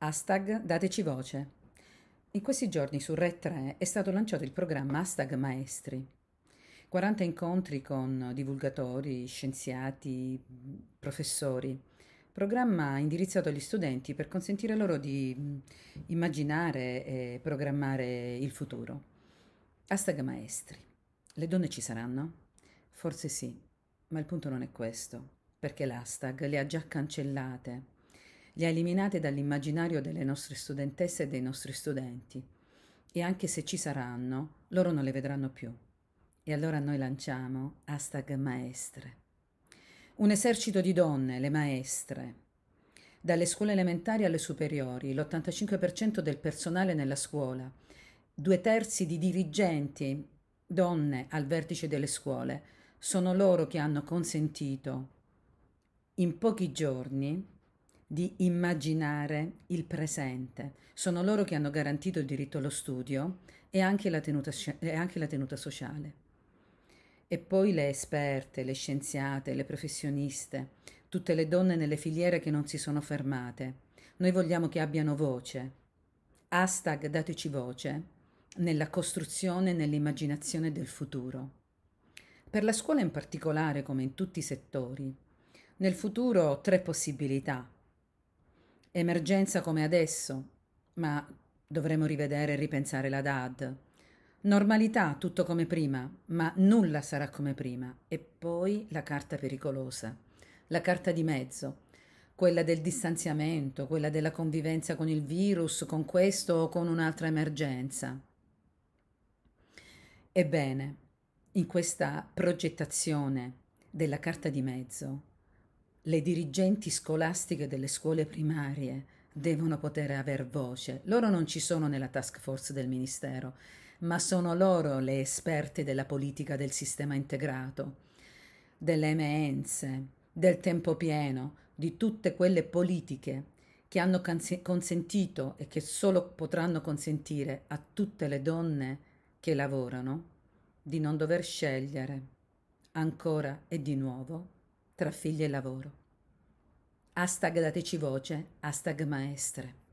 Hashtag dateci voce. In questi giorni su Red 3 è stato lanciato il programma Hashtag Maestri. 40 incontri con divulgatori, scienziati, professori. Programma indirizzato agli studenti per consentire loro di mm, immaginare e programmare il futuro. Hashtag Maestri. Le donne ci saranno? Forse sì, ma il punto non è questo, perché l'hashtag le ha già cancellate le ha eliminate dall'immaginario delle nostre studentesse e dei nostri studenti. E anche se ci saranno, loro non le vedranno più. E allora noi lanciamo hashtag maestre. Un esercito di donne, le maestre. Dalle scuole elementari alle superiori, l'85% del personale nella scuola, due terzi di dirigenti, donne al vertice delle scuole, sono loro che hanno consentito in pochi giorni di immaginare il presente. Sono loro che hanno garantito il diritto allo studio e anche la tenuta, e anche la tenuta sociale. E poi le esperte, le scienziate, le professioniste, tutte le donne nelle filiere che non si sono fermate. Noi vogliamo che abbiano voce. Hashtag dateci voce nella costruzione e nell'immaginazione del futuro. Per la scuola in particolare, come in tutti i settori, nel futuro ho tre possibilità Emergenza come adesso, ma dovremo rivedere e ripensare la DAD. Normalità, tutto come prima, ma nulla sarà come prima. E poi la carta pericolosa, la carta di mezzo, quella del distanziamento, quella della convivenza con il virus, con questo o con un'altra emergenza. Ebbene, in questa progettazione della carta di mezzo le dirigenti scolastiche delle scuole primarie devono poter aver voce. Loro non ci sono nella task force del Ministero, ma sono loro le esperte della politica del sistema integrato, delle emenze, del tempo pieno, di tutte quelle politiche che hanno consentito e che solo potranno consentire a tutte le donne che lavorano di non dover scegliere ancora e di nuovo tra figli e lavoro. Hashtag dateci voce, hashtag maestre.